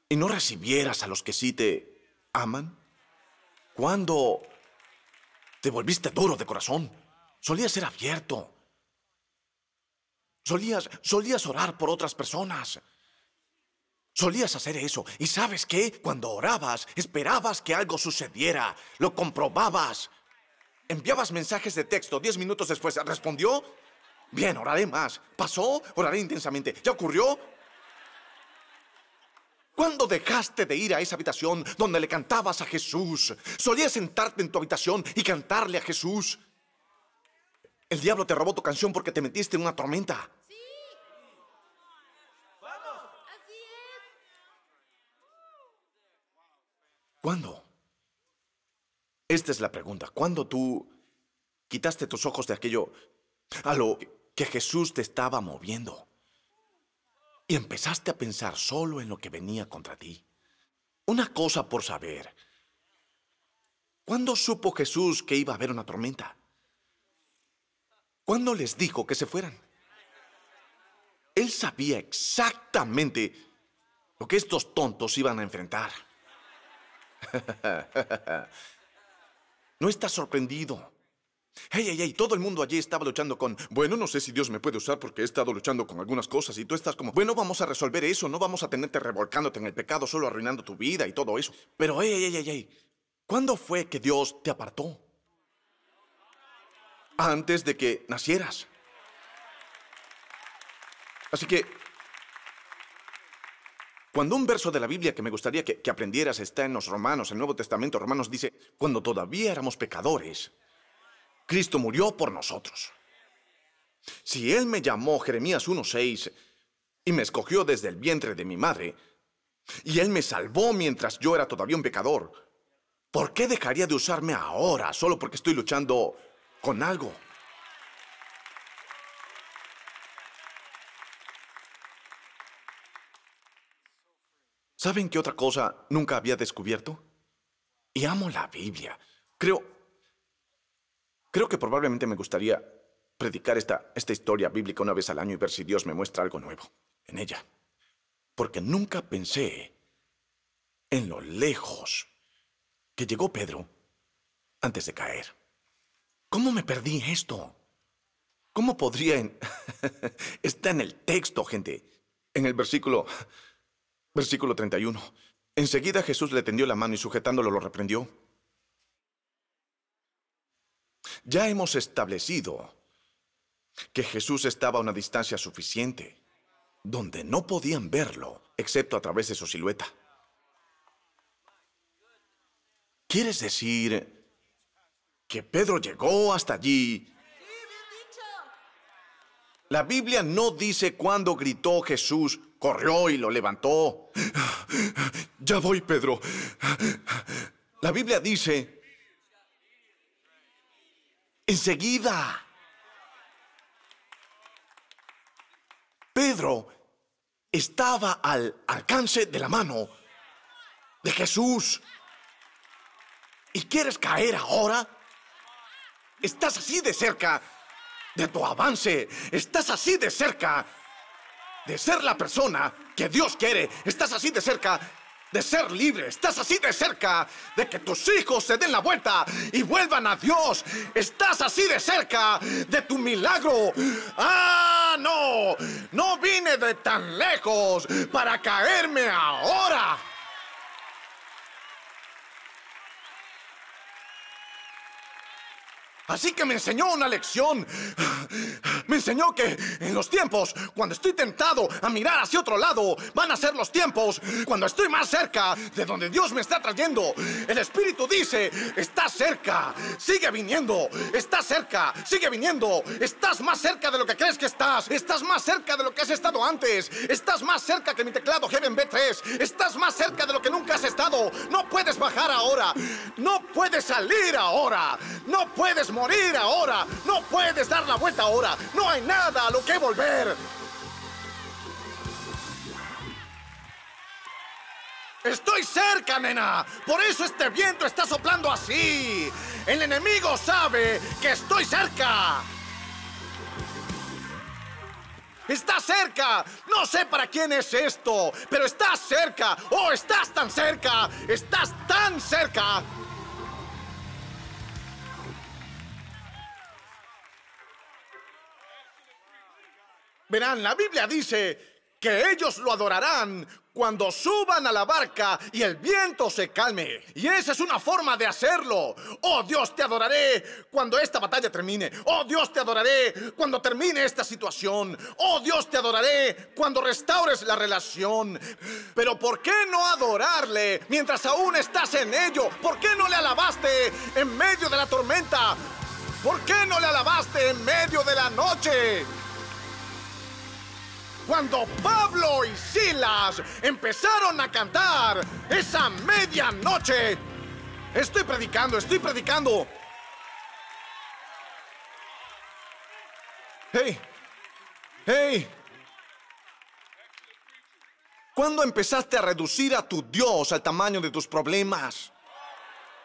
y no recibieras a los que sí te aman? Cuando te volviste duro de corazón, solías ser abierto. Solías, solías orar por otras personas. Solías hacer eso. Y sabes qué? Cuando orabas, esperabas que algo sucediera. Lo comprobabas. Enviabas mensajes de texto. Diez minutos después, ¿respondió? Bien, oraré más. Pasó, oraré intensamente. ¿Ya ocurrió? ¿Cuándo dejaste de ir a esa habitación donde le cantabas a Jesús? Solías sentarte en tu habitación y cantarle a Jesús. El diablo te robó tu canción porque te metiste en una tormenta. Sí. ¡Vamos! Así es. ¿Cuándo? Esta es la pregunta. ¿Cuándo tú quitaste tus ojos de aquello a lo que Jesús te estaba moviendo. Y empezaste a pensar solo en lo que venía contra ti. Una cosa por saber. ¿Cuándo supo Jesús que iba a haber una tormenta? ¿Cuándo les dijo que se fueran? Él sabía exactamente lo que estos tontos iban a enfrentar. no estás sorprendido. Hey, hey, hey, todo el mundo allí estaba luchando con, bueno, no sé si Dios me puede usar porque he estado luchando con algunas cosas y tú estás como, bueno, vamos a resolver eso, no vamos a tenerte revolcándote en el pecado, solo arruinando tu vida y todo eso. Pero, hey, hey, hey, hey, ¿cuándo fue que Dios te apartó? Antes de que nacieras. Así que, cuando un verso de la Biblia que me gustaría que, que aprendieras está en los Romanos, el Nuevo Testamento, Romanos dice, cuando todavía éramos pecadores, Cristo murió por nosotros. Si Él me llamó Jeremías 1.6 y me escogió desde el vientre de mi madre, y Él me salvó mientras yo era todavía un pecador, ¿por qué dejaría de usarme ahora solo porque estoy luchando con algo? ¿Saben qué otra cosa nunca había descubierto? Y amo la Biblia. Creo Creo que probablemente me gustaría predicar esta, esta historia bíblica una vez al año y ver si Dios me muestra algo nuevo en ella. Porque nunca pensé en lo lejos que llegó Pedro antes de caer. ¿Cómo me perdí esto? ¿Cómo podría... En... Está en el texto, gente. En el versículo... Versículo 31. Enseguida Jesús le tendió la mano y sujetándolo lo reprendió. Ya hemos establecido que Jesús estaba a una distancia suficiente, donde no podían verlo, excepto a través de su silueta. ¿Quieres decir que Pedro llegó hasta allí? La Biblia no dice cuándo gritó Jesús, corrió y lo levantó. Ya voy, Pedro. La Biblia dice enseguida. Pedro estaba al alcance de la mano de Jesús. ¿Y quieres caer ahora? Estás así de cerca de tu avance. Estás así de cerca de ser la persona que Dios quiere. Estás así de cerca de ser libre. Estás así de cerca de que tus hijos se den la vuelta y vuelvan a Dios. Estás así de cerca de tu milagro. ¡Ah, no! No vine de tan lejos para caerme ahora. Así que me enseñó una lección. Me enseñó que en los tiempos, cuando estoy tentado a mirar hacia otro lado, van a ser los tiempos cuando estoy más cerca de donde Dios me está trayendo. El Espíritu dice, estás cerca, sigue viniendo, estás cerca, sigue viniendo. Estás más cerca de lo que crees que estás, estás más cerca de lo que has estado antes, estás más cerca que mi teclado Heaven B3, estás más cerca de lo que nunca has estado. No puedes bajar ahora, no puedes salir ahora, no puedes morir ahora. No puedes dar la vuelta ahora. No hay nada a lo que volver. Estoy cerca, nena. Por eso este viento está soplando así. El enemigo sabe que estoy cerca. ¡Está cerca! No sé para quién es esto, pero estás cerca. ¡Oh, estás tan cerca! ¡Estás tan cerca! Verán, la Biblia dice que ellos lo adorarán cuando suban a la barca y el viento se calme. Y esa es una forma de hacerlo. Oh Dios, te adoraré cuando esta batalla termine. Oh Dios, te adoraré cuando termine esta situación. Oh Dios, te adoraré cuando restaures la relación. Pero ¿por qué no adorarle mientras aún estás en ello? ¿Por qué no le alabaste en medio de la tormenta? ¿Por qué no le alabaste en medio de la noche? cuando Pablo y Silas empezaron a cantar esa medianoche. Estoy predicando, estoy predicando. Hey, hey. ¿Cuándo empezaste a reducir a tu Dios al tamaño de tus problemas?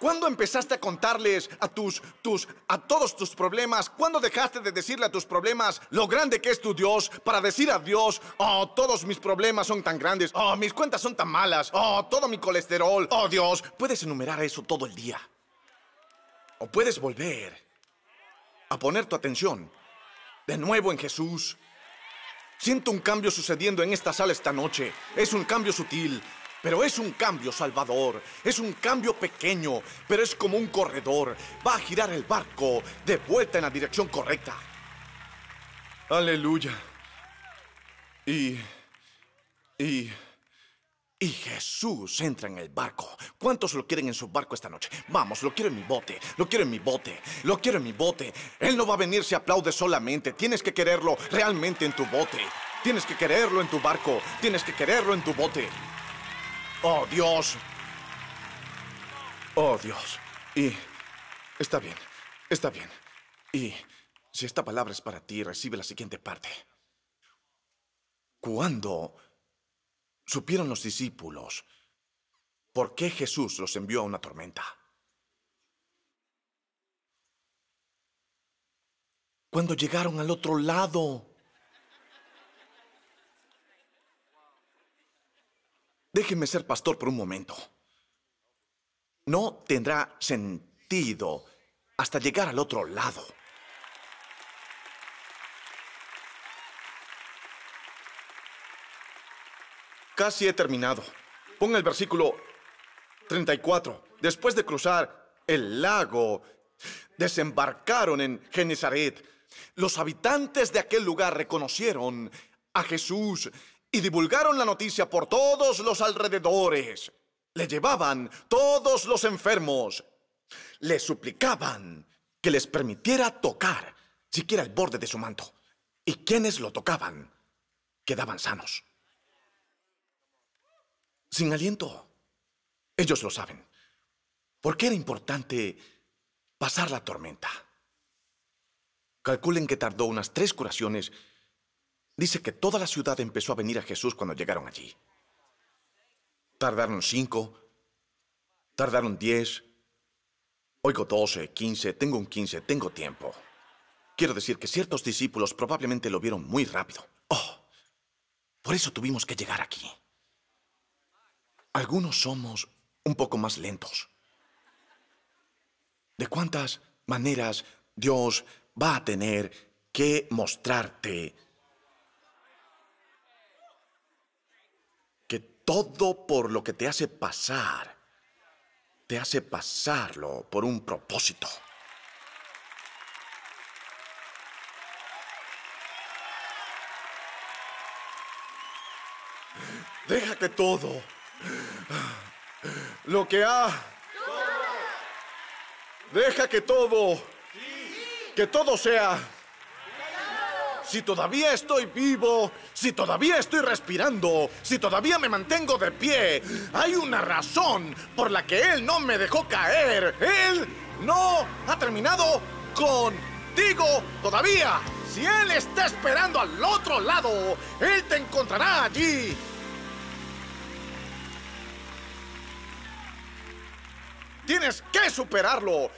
¿Cuándo empezaste a contarles a tus, tus, a todos tus problemas? ¿Cuándo dejaste de decirle a tus problemas lo grande que es tu Dios para decir a Dios, oh, todos mis problemas son tan grandes, oh, mis cuentas son tan malas, oh, todo mi colesterol, oh, Dios, puedes enumerar eso todo el día. O puedes volver a poner tu atención de nuevo en Jesús. Siento un cambio sucediendo en esta sala esta noche. Es un cambio sutil, pero es un cambio, Salvador. Es un cambio pequeño, pero es como un corredor. Va a girar el barco de vuelta en la dirección correcta. Aleluya. Y... Y... Y Jesús entra en el barco. ¿Cuántos lo quieren en su barco esta noche? Vamos, lo quiero en mi bote, lo quiero en mi bote, lo quiero en mi bote. Él no va a venir si aplaude solamente. Tienes que quererlo realmente en tu bote. Tienes que quererlo en tu barco, tienes que quererlo en tu bote. Oh, Dios. Oh, Dios. Y... Está bien, está bien. Y... Si esta palabra es para ti, recibe la siguiente parte. Cuando supieron los discípulos por qué Jesús los envió a una tormenta. Cuando llegaron al otro lado Déjeme ser pastor por un momento. No tendrá sentido hasta llegar al otro lado. Casi he terminado. Pon el versículo 34. Después de cruzar el lago, desembarcaron en Genezaret. Los habitantes de aquel lugar reconocieron a Jesús y divulgaron la noticia por todos los alrededores. Le llevaban todos los enfermos. Le suplicaban que les permitiera tocar siquiera el borde de su manto. Y quienes lo tocaban quedaban sanos. Sin aliento. Ellos lo saben. Porque era importante pasar la tormenta? Calculen que tardó unas tres curaciones Dice que toda la ciudad empezó a venir a Jesús cuando llegaron allí. Tardaron cinco, tardaron diez, oigo doce, quince, tengo un quince, tengo tiempo. Quiero decir que ciertos discípulos probablemente lo vieron muy rápido. Oh, por eso tuvimos que llegar aquí. Algunos somos un poco más lentos. ¿De cuántas maneras Dios va a tener que mostrarte? Todo por lo que te hace pasar, te hace pasarlo por un propósito. Déjate todo lo que ha. Deja que todo. Que todo sea si todavía estoy vivo, si todavía estoy respirando, si todavía me mantengo de pie, hay una razón por la que él no me dejó caer. Él no ha terminado contigo todavía. Si él está esperando al otro lado, él te encontrará allí. Tienes que superarlo.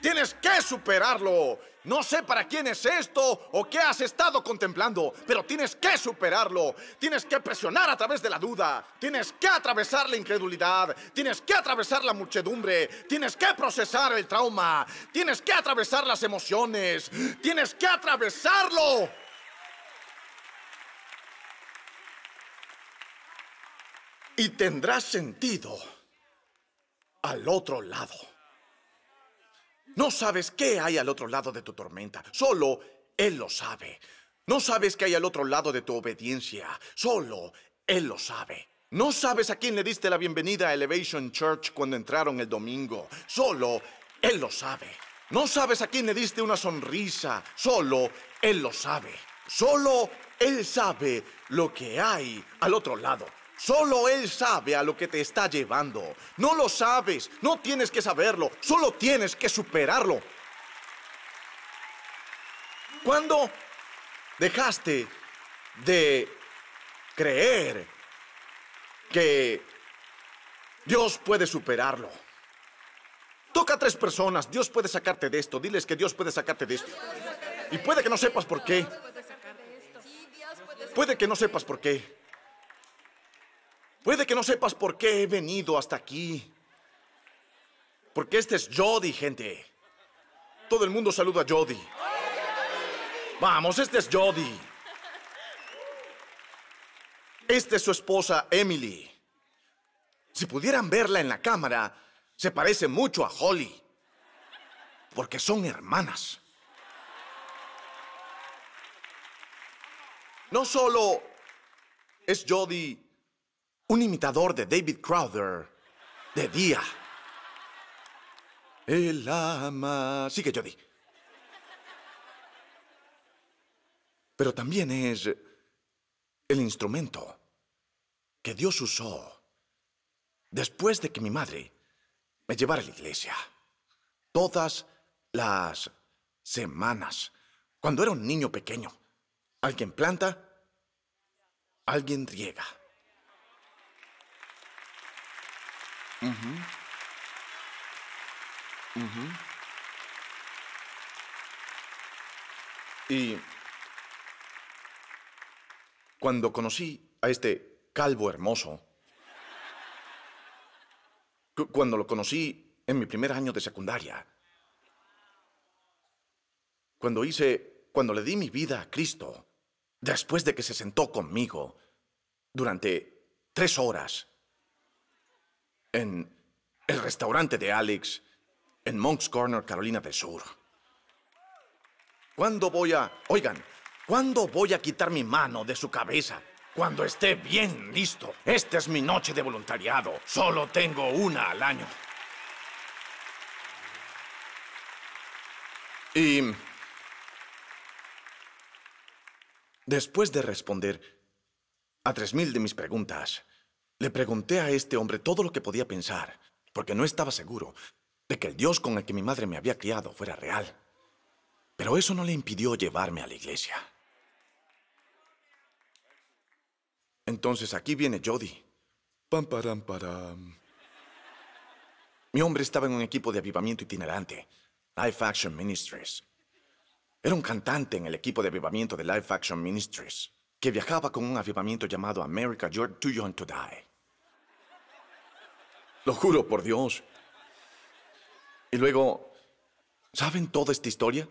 Tienes que superarlo. No sé para quién es esto o qué has estado contemplando, pero tienes que superarlo. Tienes que presionar a través de la duda. Tienes que atravesar la incredulidad. Tienes que atravesar la muchedumbre. Tienes que procesar el trauma. Tienes que atravesar las emociones. Tienes que atravesarlo. Y tendrás sentido al otro lado. No sabes qué hay al otro lado de tu tormenta, solo Él lo sabe. No sabes qué hay al otro lado de tu obediencia, solo Él lo sabe. No sabes a quién le diste la bienvenida a Elevation Church cuando entraron el domingo, solo Él lo sabe. No sabes a quién le diste una sonrisa, solo Él lo sabe. Solo Él sabe lo que hay al otro lado. Solo Él sabe a lo que te está llevando. No lo sabes, no tienes que saberlo, solo tienes que superarlo. Cuando dejaste de creer que Dios puede superarlo. Toca a tres personas, Dios puede sacarte de esto, diles que Dios puede sacarte de esto. Y puede que no sepas por qué. Puede que no sepas por qué. Puede que no sepas por qué he venido hasta aquí. Porque este es Jody, gente. Todo el mundo saluda a Jody. Vamos, este es Jody. Esta es su esposa, Emily. Si pudieran verla en la cámara, se parece mucho a Holly. Porque son hermanas. No solo es Jody un imitador de David Crowder de día. El ama. que yo di. Pero también es el instrumento que Dios usó después de que mi madre me llevara a la iglesia. Todas las semanas, cuando era un niño pequeño, alguien planta, alguien riega. Y cuando conocí a este calvo hermoso, cuando lo conocí en mi primer año de secundaria, cuando hice, cuando le di mi vida a Cristo, después de que se sentó conmigo durante tres horas en el restaurante de Alex, en Monk's Corner, Carolina del Sur. ¿Cuándo voy a... Oigan, ¿cuándo voy a quitar mi mano de su cabeza? Cuando esté bien listo. Esta es mi noche de voluntariado. Solo tengo una al año. Y... Después de responder a 3.000 de mis preguntas, le pregunté a este hombre todo lo que podía pensar, porque no estaba seguro de que el Dios con el que mi madre me había criado fuera real. Pero eso no le impidió llevarme a la iglesia. Entonces aquí viene Jody. Pam, param, param. Mi hombre estaba en un equipo de avivamiento itinerante, Life Action Ministries. Era un cantante en el equipo de avivamiento de Life Action Ministries, que viajaba con un avivamiento llamado America You're Too Young to Die. Lo juro por Dios. Y luego, ¿saben toda esta historia?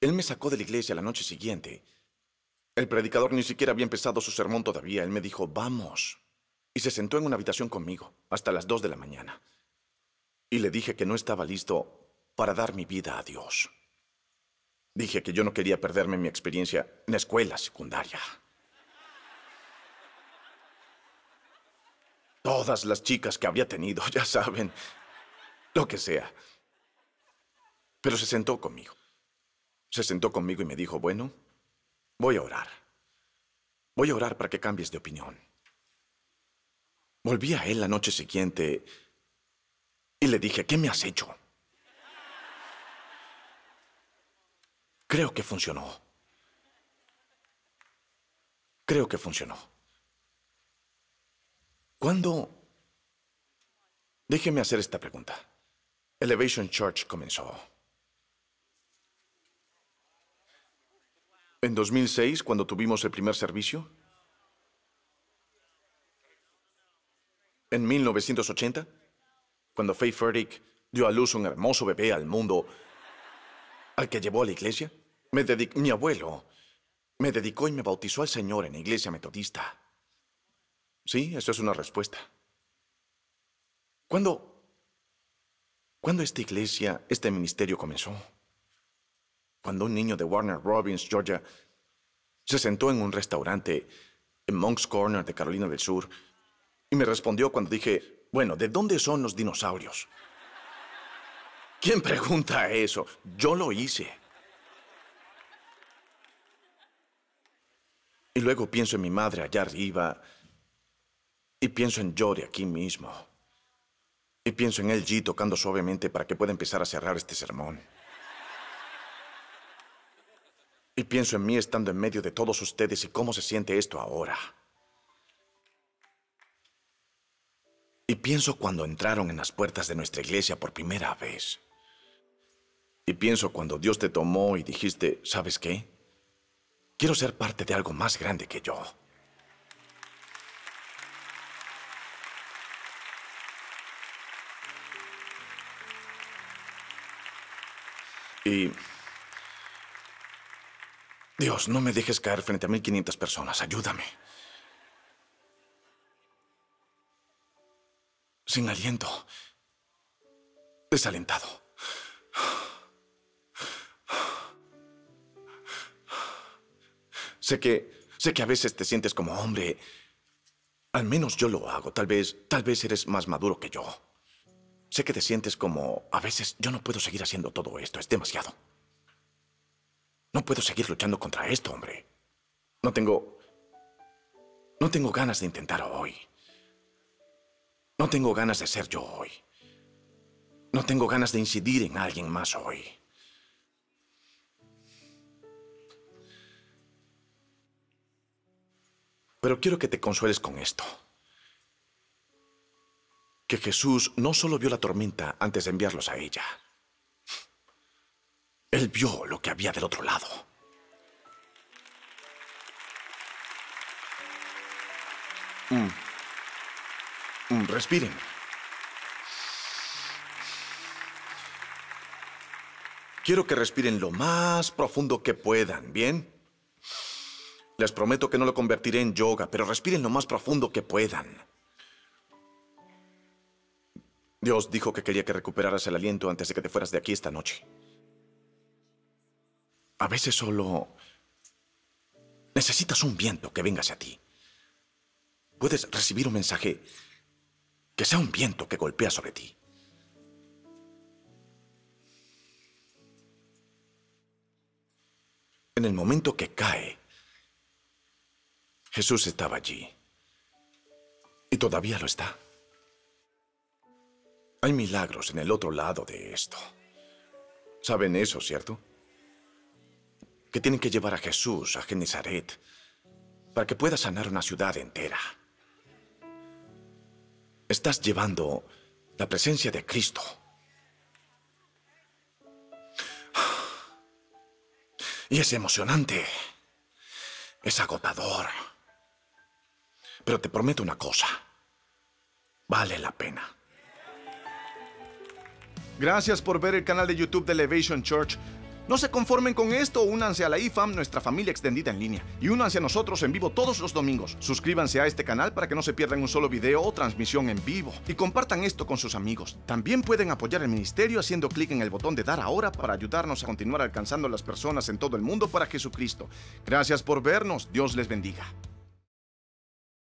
Él me sacó de la iglesia la noche siguiente. El predicador ni siquiera había empezado su sermón todavía. Él me dijo, vamos. Y se sentó en una habitación conmigo hasta las dos de la mañana. Y le dije que no estaba listo para dar mi vida a Dios. Dije que yo no quería perderme mi experiencia en la escuela secundaria. Todas las chicas que había tenido, ya saben, lo que sea. Pero se sentó conmigo. Se sentó conmigo y me dijo, bueno, voy a orar. Voy a orar para que cambies de opinión. Volví a él la noche siguiente y le dije, ¿qué me has hecho? Creo que funcionó. Creo que funcionó. ¿Cuándo? Déjeme hacer esta pregunta. Elevation Church comenzó. ¿En 2006, cuando tuvimos el primer servicio? ¿En 1980? Cuando Faye Ferdick dio a luz un hermoso bebé al mundo al que llevó a la iglesia. mi abuelo me dedicó y me bautizó al Señor en la iglesia metodista. Sí, eso es una respuesta. ¿Cuándo, ¿Cuándo esta iglesia, este ministerio comenzó? Cuando un niño de Warner Robins, Georgia, se sentó en un restaurante en Monk's Corner de Carolina del Sur y me respondió cuando dije, bueno, ¿de dónde son los dinosaurios? ¿Quién pregunta eso? Yo lo hice. Y luego pienso en mi madre allá arriba, y pienso en yo aquí mismo. Y pienso en el tocando suavemente para que pueda empezar a cerrar este sermón. Y pienso en mí estando en medio de todos ustedes y cómo se siente esto ahora. Y pienso cuando entraron en las puertas de nuestra iglesia por primera vez. Y pienso cuando Dios te tomó y dijiste, ¿sabes qué? Quiero ser parte de algo más grande que yo. Y... Dios, no me dejes caer frente a 1.500 personas. Ayúdame. Sin aliento. Desalentado. Sé que, sé que a veces te sientes como hombre. Al menos yo lo hago. Tal vez, tal vez eres más maduro que yo. Sé que te sientes como, a veces yo no puedo seguir haciendo todo esto, es demasiado. No puedo seguir luchando contra esto, hombre. No tengo... No tengo ganas de intentar hoy. No tengo ganas de ser yo hoy. No tengo ganas de incidir en alguien más hoy. Pero quiero que te consueles con esto que Jesús no solo vio la tormenta antes de enviarlos a ella. Él vio lo que había del otro lado. Mm. Mm, respiren. Quiero que respiren lo más profundo que puedan, ¿bien? Les prometo que no lo convertiré en yoga, pero respiren lo más profundo que puedan. Dios dijo que quería que recuperaras el aliento antes de que te fueras de aquí esta noche. A veces solo necesitas un viento que vengas a ti. Puedes recibir un mensaje que sea un viento que golpea sobre ti. En el momento que cae, Jesús estaba allí. Y todavía lo está. Hay milagros en el otro lado de esto. ¿Saben eso, cierto? Que tienen que llevar a Jesús a Genezaret para que pueda sanar una ciudad entera. Estás llevando la presencia de Cristo. Y es emocionante. Es agotador. Pero te prometo una cosa. Vale la pena. Gracias por ver el canal de YouTube de Elevation Church. No se conformen con esto, únanse a la IFAM, nuestra familia extendida en línea, y únanse a nosotros en vivo todos los domingos. Suscríbanse a este canal para que no se pierdan un solo video o transmisión en vivo, y compartan esto con sus amigos. También pueden apoyar el ministerio haciendo clic en el botón de dar ahora para ayudarnos a continuar alcanzando a las personas en todo el mundo para Jesucristo. Gracias por vernos, Dios les bendiga.